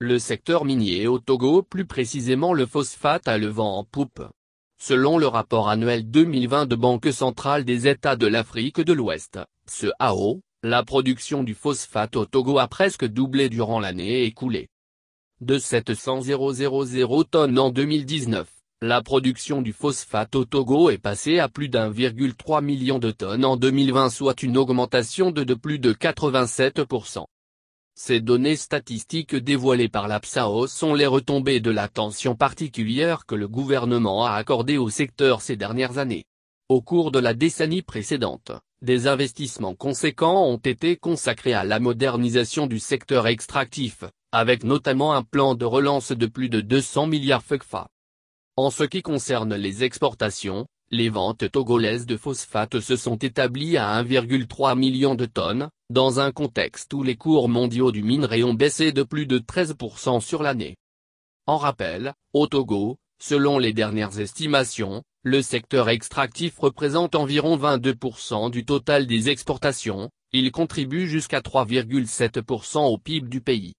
Le secteur minier au Togo plus précisément le phosphate a le vent en poupe. Selon le rapport annuel 2020 de Banque Centrale des États de l'Afrique de l'Ouest, ce AO, la production du phosphate au Togo a presque doublé durant l'année écoulée. De 700 000 tonnes en 2019, la production du phosphate au Togo est passée à plus d'1,3 million de tonnes en 2020 soit une augmentation de, de plus de 87%. Ces données statistiques dévoilées par l'APSAO sont les retombées de l'attention particulière que le gouvernement a accordée au secteur ces dernières années. Au cours de la décennie précédente, des investissements conséquents ont été consacrés à la modernisation du secteur extractif, avec notamment un plan de relance de plus de 200 milliards FECFA. En ce qui concerne les exportations, les ventes togolaises de phosphate se sont établies à 1,3 million de tonnes, dans un contexte où les cours mondiaux du minerai ont baissé de plus de 13% sur l'année. En rappel, au Togo, selon les dernières estimations, le secteur extractif représente environ 22% du total des exportations, il contribue jusqu'à 3,7% au PIB du pays.